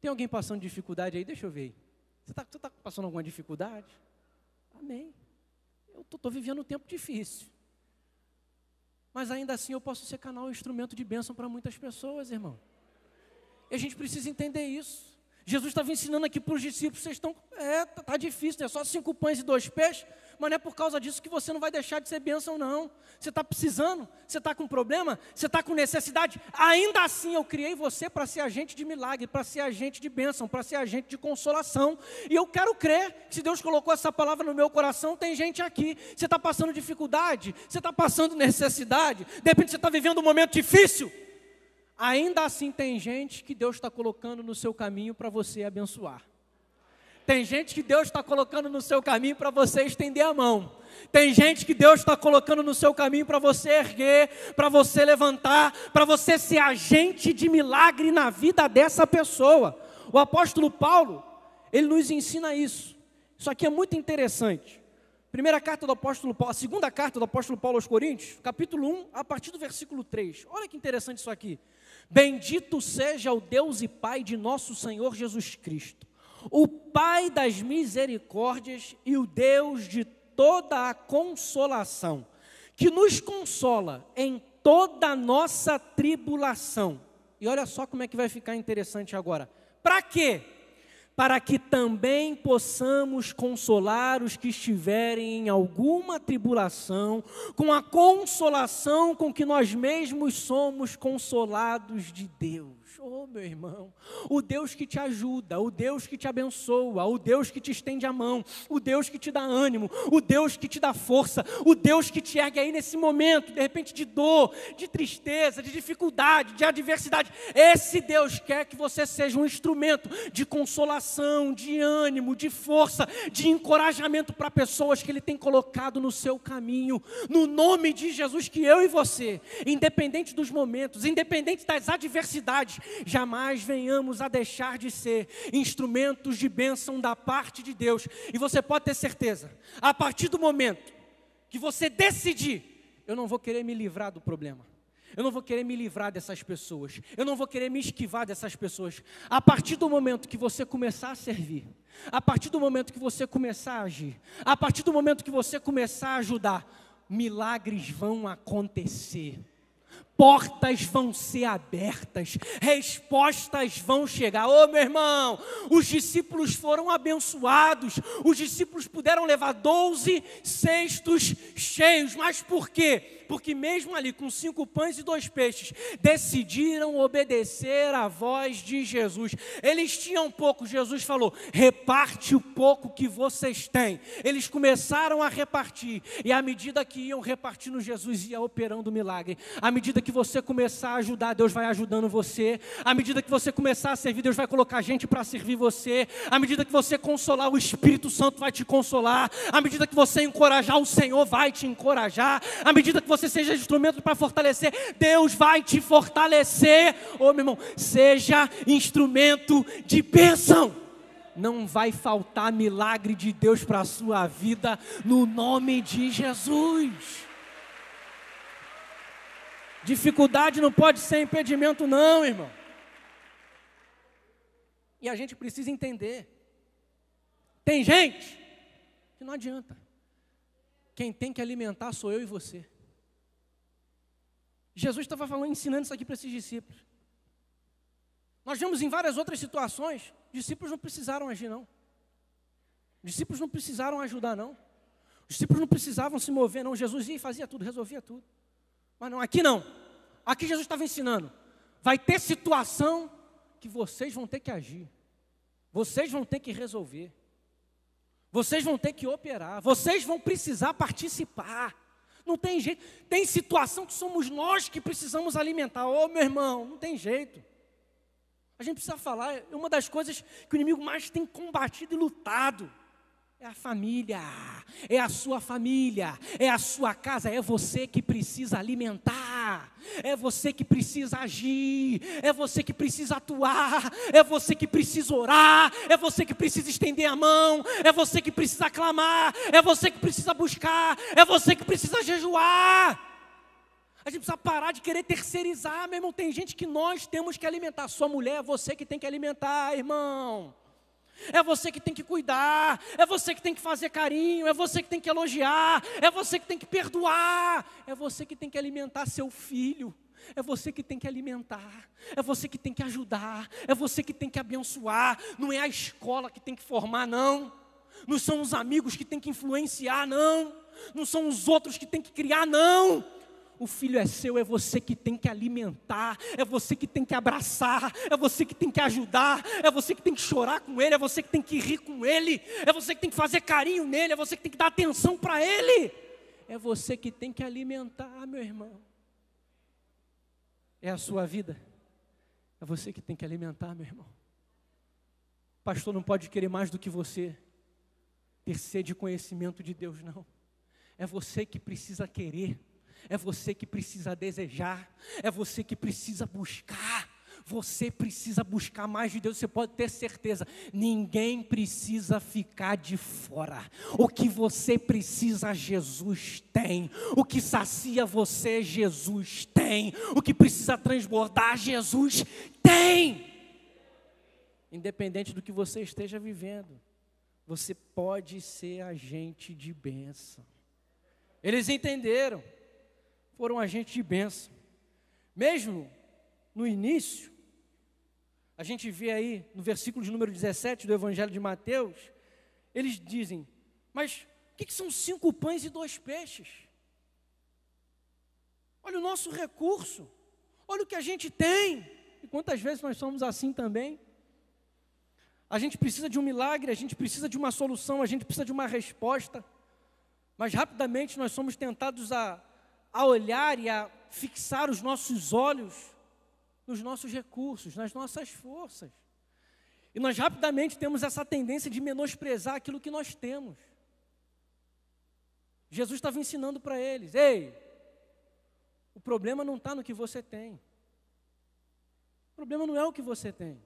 Tem alguém passando dificuldade aí? Deixa eu ver. Você está tá passando alguma dificuldade? Amém. Eu estou vivendo um tempo difícil. Mas ainda assim eu posso ser canal, e instrumento de bênção para muitas pessoas, irmão. E a gente precisa entender isso. Jesus estava ensinando aqui para os discípulos, vocês estão, é, tá difícil, né? Só cinco pães e dois peixes, mas não é por causa disso que você não vai deixar de ser bênção, não. Você está precisando, você está com problema, você está com necessidade. Ainda assim, eu criei você para ser agente de milagre, para ser agente de bênção, para ser agente de consolação. E eu quero crer que se Deus colocou essa palavra no meu coração, tem gente aqui. Você está passando dificuldade, você está passando necessidade, de repente você está vivendo um momento difícil ainda assim tem gente que Deus está colocando no seu caminho para você abençoar. Tem gente que Deus está colocando no seu caminho para você estender a mão. Tem gente que Deus está colocando no seu caminho para você erguer, para você levantar, para você ser agente de milagre na vida dessa pessoa. O apóstolo Paulo, ele nos ensina isso. Isso aqui é muito interessante. Primeira carta do apóstolo Paulo, a segunda carta do apóstolo Paulo aos Coríntios, capítulo 1, a partir do versículo 3. Olha que interessante isso aqui. Bendito seja o Deus e Pai de nosso Senhor Jesus Cristo, o Pai das misericórdias e o Deus de toda a consolação, que nos consola em toda a nossa tribulação. E olha só como é que vai ficar interessante agora. Para quê? para que também possamos consolar os que estiverem em alguma tribulação, com a consolação com que nós mesmos somos consolados de Deus. Oh, meu irmão, o Deus que te ajuda, o Deus que te abençoa, o Deus que te estende a mão, o Deus que te dá ânimo, o Deus que te dá força, o Deus que te ergue aí nesse momento, de repente de dor, de tristeza, de dificuldade, de adversidade. Esse Deus quer que você seja um instrumento de consolação, de ânimo, de força, de encorajamento para pessoas que Ele tem colocado no seu caminho. No nome de Jesus, que eu e você, independente dos momentos, independente das adversidades, jamais venhamos a deixar de ser instrumentos de bênção da parte de Deus. E você pode ter certeza, a partir do momento que você decidir, eu não vou querer me livrar do problema. Eu não vou querer me livrar dessas pessoas. Eu não vou querer me esquivar dessas pessoas. A partir do momento que você começar a servir, a partir do momento que você começar a agir, a partir do momento que você começar a ajudar, milagres vão acontecer portas vão ser abertas, respostas vão chegar. Ô oh, meu irmão, os discípulos foram abençoados, os discípulos puderam levar doze cestos cheios, mas por quê? Porque mesmo ali com cinco pães e dois peixes, decidiram obedecer à voz de Jesus. Eles tinham pouco, Jesus falou: reparte o pouco que vocês têm. Eles começaram a repartir, e à medida que iam repartindo, Jesus ia operando o milagre. À medida que você começar a ajudar, Deus vai ajudando você. À medida que você começar a servir, Deus vai colocar gente para servir você. À medida que você consolar, o Espírito Santo vai te consolar. À medida que você encorajar, o Senhor vai te encorajar. À medida que você você seja instrumento para fortalecer, Deus vai te fortalecer. Ô meu irmão, seja instrumento de bênção não vai faltar milagre de Deus para a sua vida, no nome de Jesus. Dificuldade não pode ser impedimento, não, irmão. E a gente precisa entender. Tem gente que não adianta. Quem tem que alimentar sou eu e você. Jesus estava falando, ensinando isso aqui para esses discípulos. Nós vemos em várias outras situações, discípulos não precisaram agir, não. Discípulos não precisaram ajudar, não. discípulos não precisavam se mover, não. Jesus ia e fazia tudo, resolvia tudo. Mas não, aqui não. Aqui Jesus estava ensinando. Vai ter situação que vocês vão ter que agir. Vocês vão ter que resolver. Vocês vão ter que operar. Vocês vão precisar participar. Não tem jeito. Tem situação que somos nós que precisamos alimentar. Ô oh, meu irmão, não tem jeito. A gente precisa falar, é uma das coisas que o inimigo mais tem combatido e lutado. É a família, é a sua família, é a sua casa, é você que precisa alimentar, é você que precisa agir, é você que precisa atuar, é você que precisa orar, é você que precisa estender a mão, é você que precisa clamar, é você que precisa buscar, é você que precisa jejuar. A gente precisa parar de querer terceirizar, meu irmão. Tem gente que nós temos que alimentar. Sua mulher é você que tem que alimentar, irmão. É você que tem que cuidar, é você que tem que fazer carinho, é você que tem que elogiar, é você que tem que perdoar, é você que tem que alimentar seu filho, é você que tem que alimentar, é você que tem que ajudar, é você que tem que abençoar, não é a escola que tem que formar, não, não são os amigos que tem que influenciar, não, não são os outros que tem que criar, não o filho é seu, é você que tem que alimentar, é você que tem que abraçar, é você que tem que ajudar, é você que tem que chorar com ele, é você que tem que rir com ele, é você que tem que fazer carinho nele, é você que tem que dar atenção para ele, é você que tem que alimentar, meu irmão. É a sua vida, é você que tem que alimentar, meu irmão. O pastor não pode querer mais do que você, ter sede de conhecimento de Deus, não. É você que precisa querer é você que precisa desejar, é você que precisa buscar. Você precisa buscar mais de Deus, você pode ter certeza. Ninguém precisa ficar de fora. O que você precisa, Jesus tem. O que sacia você, Jesus tem. O que precisa transbordar, Jesus tem. Independente do que você esteja vivendo, você pode ser agente de bênção. Eles entenderam foram agentes de bênção. Mesmo no início, a gente vê aí no versículo de número 17 do Evangelho de Mateus, eles dizem: Mas o que, que são cinco pães e dois peixes? Olha o nosso recurso, olha o que a gente tem. E quantas vezes nós somos assim também? A gente precisa de um milagre, a gente precisa de uma solução, a gente precisa de uma resposta, mas rapidamente nós somos tentados a a olhar e a fixar os nossos olhos nos nossos recursos, nas nossas forças. E nós rapidamente temos essa tendência de menosprezar aquilo que nós temos. Jesus estava ensinando para eles: ei, o problema não está no que você tem. O problema não é o que você tem.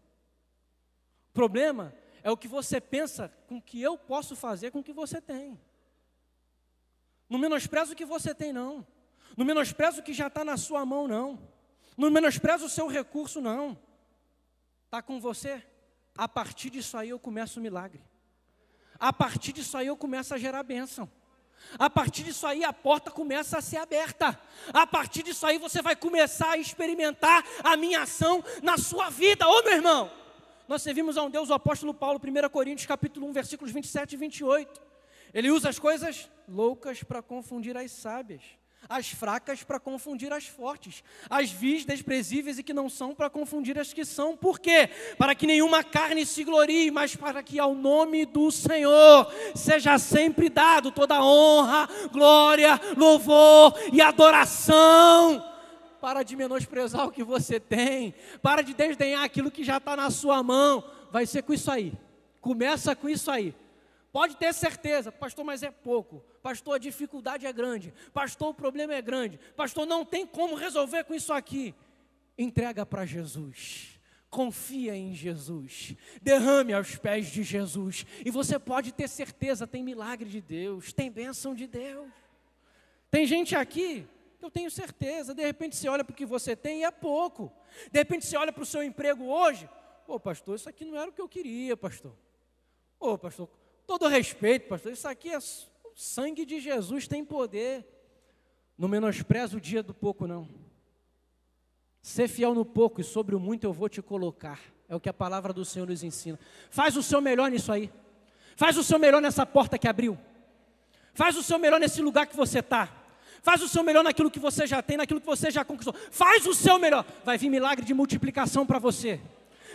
O problema é o que você pensa com o que eu posso fazer com o que você tem. Não menospreza o que você tem, não. Não menospreza o que já está na sua mão, não. Não menospreza o seu recurso, não. Está com você? A partir disso aí eu começo o milagre. A partir disso aí eu começo a gerar bênção. A partir disso aí a porta começa a ser aberta. A partir disso aí você vai começar a experimentar a minha ação na sua vida, ô meu irmão. Nós servimos a um Deus, o apóstolo Paulo, 1 Coríntios capítulo 1, versículos 27 e 28. Ele usa as coisas loucas para confundir as sábias as fracas para confundir as fortes, as vis desprezíveis e que não são para confundir as que são. Por quê? Para que nenhuma carne se glorie, mas para que ao nome do Senhor seja sempre dado toda honra, glória, louvor e adoração. Para de menosprezar o que você tem, para de desdenhar aquilo que já está na sua mão. Vai ser com isso aí. Começa com isso aí. Pode ter certeza, pastor, mas é pouco. Pastor, a dificuldade é grande. Pastor, o problema é grande. Pastor, não tem como resolver com isso aqui. Entrega para Jesus confia em Jesus, derrame aos pés de Jesus, e você pode ter certeza: tem milagre de Deus, tem bênção de Deus. Tem gente aqui, eu tenho certeza, de repente você olha para o que você tem e é pouco, de repente você olha para o seu emprego hoje, ô pastor, isso aqui não era o que eu queria, pastor. Ô pastor, todo respeito, pastor, isso aqui é o sangue de Jesus tem poder. Não menospreza o dia do pouco, não. Ser fiel no pouco e sobre o muito eu vou te colocar. É o que a palavra do Senhor nos ensina. Faz o seu melhor nisso aí. Faz o seu melhor nessa porta que abriu. Faz o seu melhor nesse lugar que você está. Faz o seu melhor naquilo que você já tem, naquilo que você já conquistou. Faz o seu melhor. Vai vir milagre de multiplicação para você.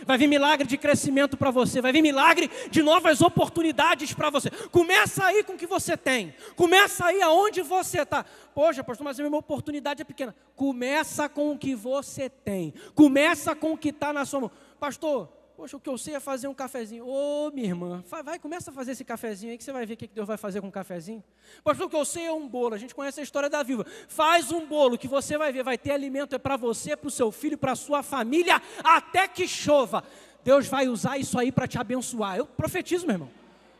Vai vir milagre de crescimento para você, vai vir milagre de novas oportunidades para você. Começa aí com o que você tem. Começa aí aonde você está. Poxa, pastor, mas a minha oportunidade é pequena. Começa com o que você tem. Começa com o que está na sua mão. Pastor, Poxa, o que eu sei é fazer um cafezinho. Ô, minha irmã, vai, começa a fazer esse cafezinho aí que você vai ver o que Deus vai fazer com o cafezinho. Pastor, o que eu sei é um bolo. A gente conhece a história da viúva. Faz um bolo que você vai ver, vai ter alimento é para você, para o seu filho, para a sua família, até que chova. Deus vai usar isso aí para te abençoar. Eu profetizo, meu irmão.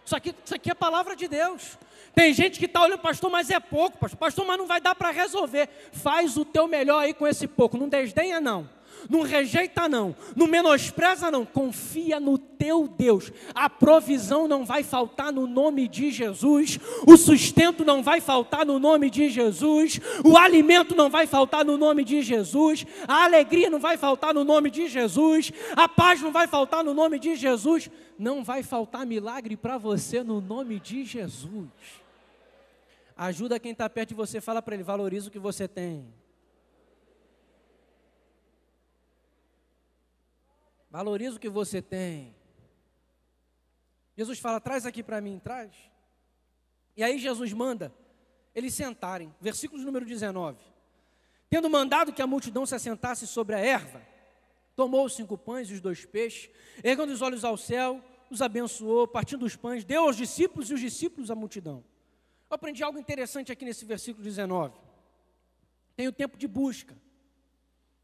Isso aqui, isso aqui é palavra de Deus. Tem gente que está olhando, pastor, mas é pouco, pastor, pastor mas não vai dar para resolver. Faz o teu melhor aí com esse pouco. Não desdenha, não não rejeita não, não menospreza não, confia no teu Deus. A provisão não vai faltar no nome de Jesus, o sustento não vai faltar no nome de Jesus, o alimento não vai faltar no nome de Jesus, a alegria não vai faltar no nome de Jesus, a paz não vai faltar no nome de Jesus, não vai faltar milagre para você no nome de Jesus. Ajuda quem está perto de você, fala para ele, valoriza o que você tem. Valoriza o que você tem. Jesus fala: traz aqui para mim, traz. E aí Jesus manda eles sentarem. Versículo número 19. Tendo mandado que a multidão se assentasse sobre a erva, tomou os cinco pães e os dois peixes, ergando os olhos ao céu, os abençoou, partindo os pães, deu aos discípulos e os discípulos à multidão. Eu aprendi algo interessante aqui nesse versículo 19. Tem o tempo de busca,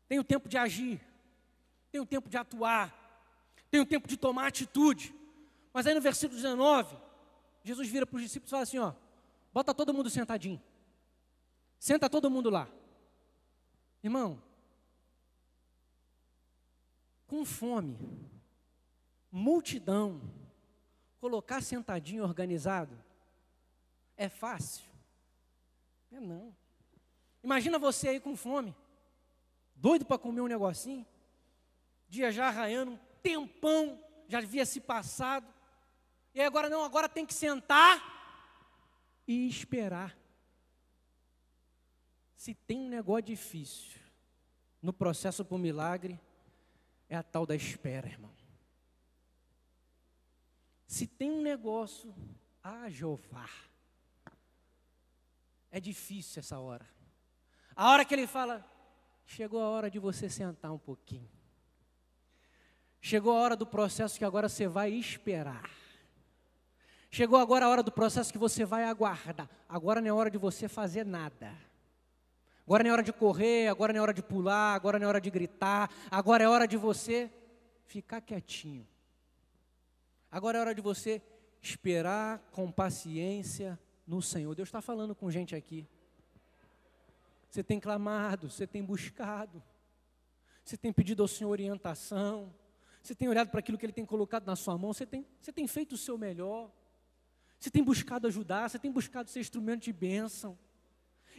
tem o tempo de agir, tem tempo de atuar, tem tempo de tomar atitude. Mas aí no versículo 19, Jesus vira para os discípulos e fala assim: ó, bota todo mundo sentadinho. Senta todo mundo lá. Irmão, com fome, multidão, colocar sentadinho organizado é fácil? É não. Imagina você aí com fome, doido para comer um negocinho, dia já arraiando, um tempão já havia se passado. E agora não, agora tem que sentar e esperar. Se tem um negócio difícil no processo para o milagre, é a tal da espera, irmão. Se tem um negócio, a Jeová. É difícil essa hora. A hora que ele fala, chegou a hora de você sentar um pouquinho. Chegou a hora do processo que agora você vai esperar. Chegou agora a hora do processo que você vai aguardar. Agora não é hora de você fazer nada. Agora não é hora de correr, agora não é hora de pular, agora não é hora de gritar, agora é hora de você ficar quietinho. Agora é hora de você esperar com paciência no Senhor. Deus está falando com gente aqui. Você tem clamado, você tem buscado, você tem pedido ao Senhor orientação, você tem olhado para aquilo que Ele tem colocado na sua mão, você tem, você tem feito o seu melhor, você tem buscado ajudar, você tem buscado ser instrumento de bênção.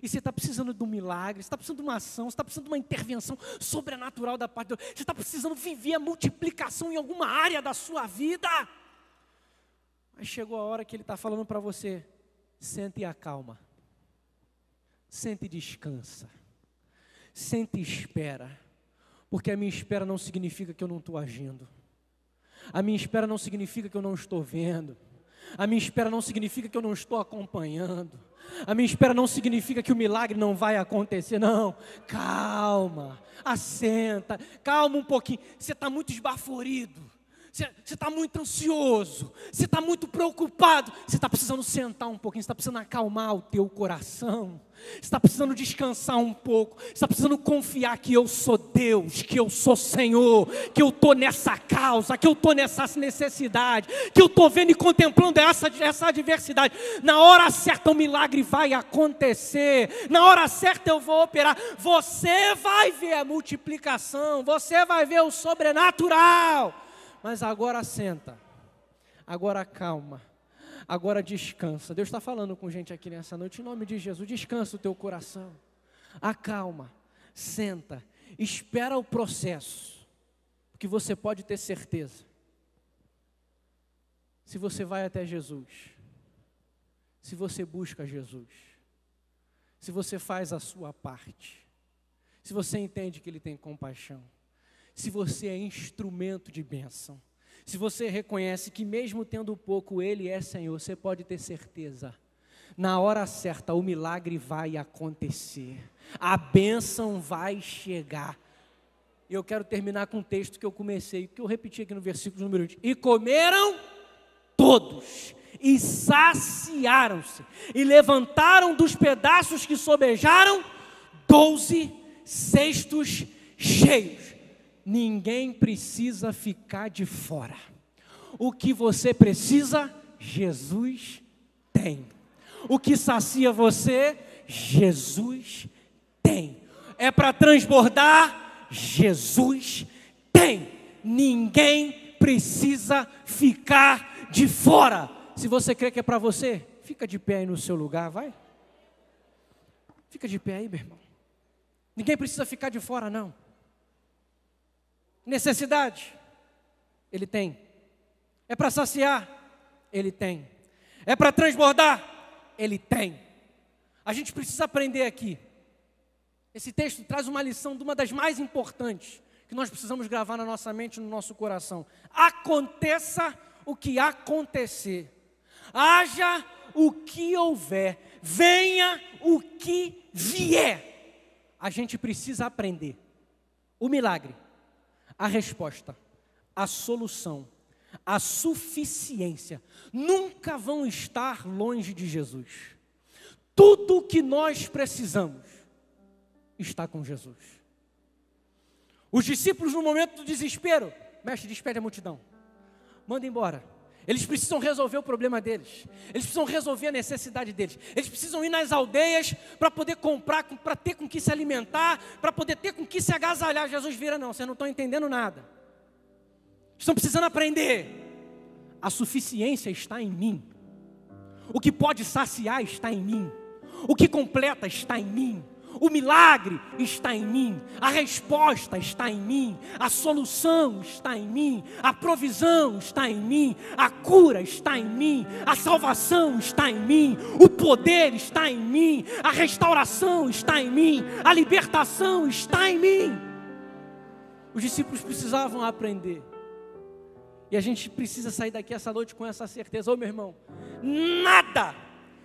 E você está precisando de um milagre, você está precisando de uma ação, você está precisando de uma intervenção sobrenatural da parte de Deus, você está precisando viver a multiplicação em alguma área da sua vida. Mas chegou a hora que Ele está falando para você: sente e acalma, sente e descansa, sente e espera porque a minha espera não significa que eu não estou agindo. A minha espera não significa que eu não estou vendo. A minha espera não significa que eu não estou acompanhando. A minha espera não significa que o milagre não vai acontecer. Não, calma, assenta, calma um pouquinho. Você está muito esbaforido. Você está muito ansioso, você está muito preocupado, você está precisando sentar um pouquinho, você está precisando acalmar o teu coração está precisando descansar um pouco, está precisando confiar que eu sou Deus, que eu sou Senhor, que eu estou nessa causa, que eu estou nessa necessidade, que eu estou vendo e contemplando essa, essa adversidade. Na hora certa o um milagre vai acontecer, na hora certa eu vou operar. Você vai ver a multiplicação, você vai ver o sobrenatural. Mas agora senta, agora calma agora descansa. Deus está falando com gente aqui nessa noite, em nome de Jesus. Descansa o teu coração, acalma, senta, espera o processo, porque você pode ter certeza. Se você vai até Jesus, se você busca Jesus, se você faz a sua parte, se você entende que Ele tem compaixão, se você é instrumento de bênção. Se você reconhece que, mesmo tendo pouco, Ele é Senhor, você pode ter certeza. Na hora certa, o milagre vai acontecer, a bênção vai chegar. Eu quero terminar com um texto que eu comecei, que eu repeti aqui no versículo número 20. E comeram todos, e saciaram-se, e levantaram dos pedaços que sobejaram doze cestos cheios ninguém precisa ficar de fora. O que você precisa, Jesus tem. O que sacia você, Jesus tem. É para transbordar, Jesus tem. Ninguém precisa ficar de fora. Se você crê que é para você, fica de pé aí no seu lugar, vai. Fica de pé aí, meu irmão. Ninguém precisa ficar de fora, não necessidade? Ele tem. É para saciar? Ele tem. É para transbordar? Ele tem. A gente precisa aprender aqui. Esse texto traz uma lição de uma das mais importantes que nós precisamos gravar na nossa mente no nosso coração. Aconteça o que acontecer, haja o que houver, venha o que vier, a gente precisa aprender. O milagre a resposta, a solução, a suficiência nunca vão estar longe de Jesus. Tudo o que nós precisamos está com Jesus. Os discípulos, no momento do desespero, mestre, despede a multidão, manda embora. Eles precisam resolver o problema deles. Eles precisam resolver a necessidade deles. Eles precisam ir nas aldeias para poder comprar, para ter com que se alimentar, para poder ter com que se agasalhar. Jesus vira, não, vocês não estão entendendo nada. Estão precisando aprender. A suficiência está em mim. O que pode saciar está em mim. O que completa está em mim. O milagre está em mim, a resposta está em mim, a solução está em mim, a provisão está em mim, a cura está em mim, a salvação está em mim, o poder está em mim, a restauração está em mim, a libertação está em mim. Os discípulos precisavam aprender. E a gente precisa sair daqui essa noite com essa certeza, ô oh, meu irmão, nada,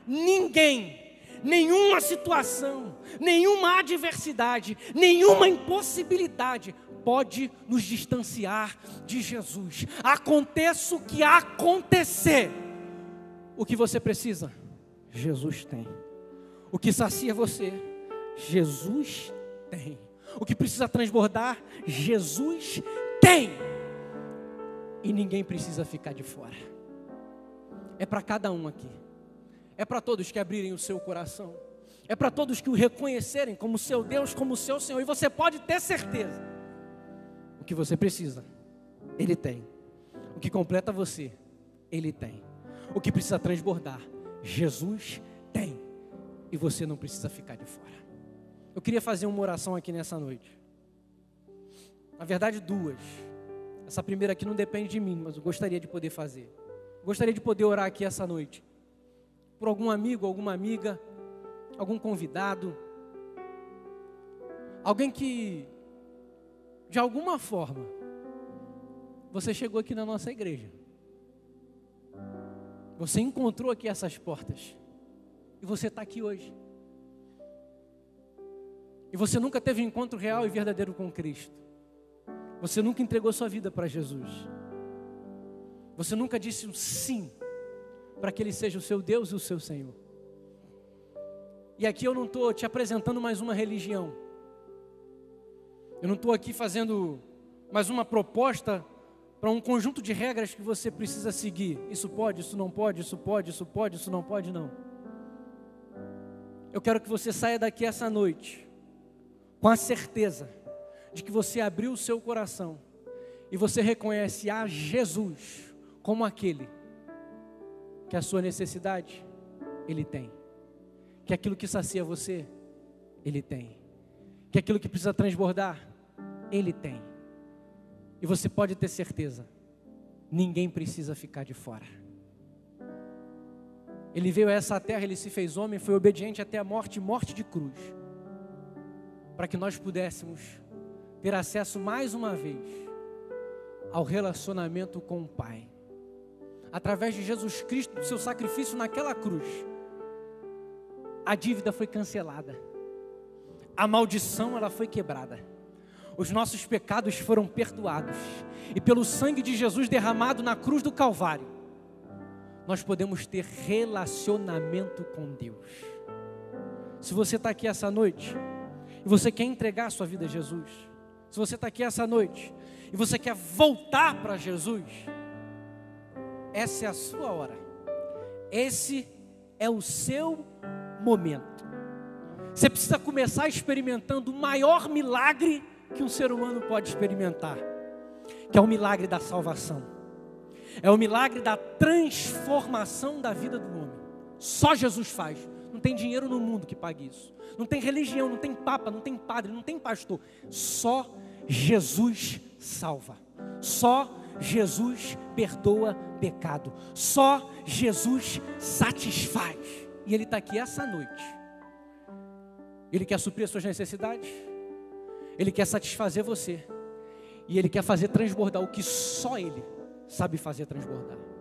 ninguém nenhuma situação, nenhuma adversidade, nenhuma impossibilidade pode nos distanciar de Jesus. Aconteça o que acontecer, o que você precisa, Jesus tem. O que sacia você, Jesus tem. O que precisa transbordar, Jesus tem. E ninguém precisa ficar de fora. É para cada um aqui é para todos que abrirem o seu coração, é para todos que o reconhecerem como seu Deus, como seu Senhor. E você pode ter certeza: o que você precisa, Ele tem. O que completa você, Ele tem. O que precisa transbordar, Jesus tem. E você não precisa ficar de fora. Eu queria fazer uma oração aqui nessa noite. Na verdade, duas. Essa primeira aqui não depende de mim, mas eu gostaria de poder fazer. gostaria de poder orar aqui essa noite por algum amigo, alguma amiga, algum convidado, alguém que, de alguma forma, você chegou aqui na nossa igreja, você encontrou aqui essas portas, e você está aqui hoje. E você nunca teve um encontro real e verdadeiro com Cristo. Você nunca entregou sua vida para Jesus. Você nunca disse um sim para que Ele seja o seu Deus e o seu Senhor. E aqui eu não estou te apresentando mais uma religião, eu não estou aqui fazendo mais uma proposta para um conjunto de regras que você precisa seguir. Isso pode, isso não pode, isso pode, isso pode, isso não pode, não. Eu quero que você saia daqui essa noite com a certeza de que você abriu o seu coração e você reconhece a Jesus como aquele que a sua necessidade, Ele tem. Que aquilo que sacia você, Ele tem. Que aquilo que precisa transbordar, Ele tem. E você pode ter certeza, ninguém precisa ficar de fora. Ele veio a essa terra, ele se fez homem, foi obediente até a morte morte de cruz para que nós pudéssemos ter acesso mais uma vez ao relacionamento com o Pai através de Jesus Cristo, do seu sacrifício naquela cruz, a dívida foi cancelada, a maldição ela foi quebrada, os nossos pecados foram perdoados, e pelo sangue de Jesus derramado na cruz do Calvário, nós podemos ter relacionamento com Deus. Se você está aqui essa noite e você quer entregar a sua vida a Jesus, se você está aqui essa noite e você quer voltar para Jesus, essa é a sua hora. Esse é o seu momento. Você precisa começar experimentando o maior milagre que um ser humano pode experimentar, que é o milagre da salvação. É o milagre da transformação da vida do homem. Só Jesus faz. Não tem dinheiro no mundo que pague isso. Não tem religião, não tem papa, não tem padre, não tem pastor. Só Jesus salva. Só Jesus perdoa pecado. Só Jesus satisfaz. E Ele está aqui essa noite. Ele quer suprir as suas necessidades. Ele quer satisfazer você. E Ele quer fazer transbordar o que só Ele sabe fazer transbordar.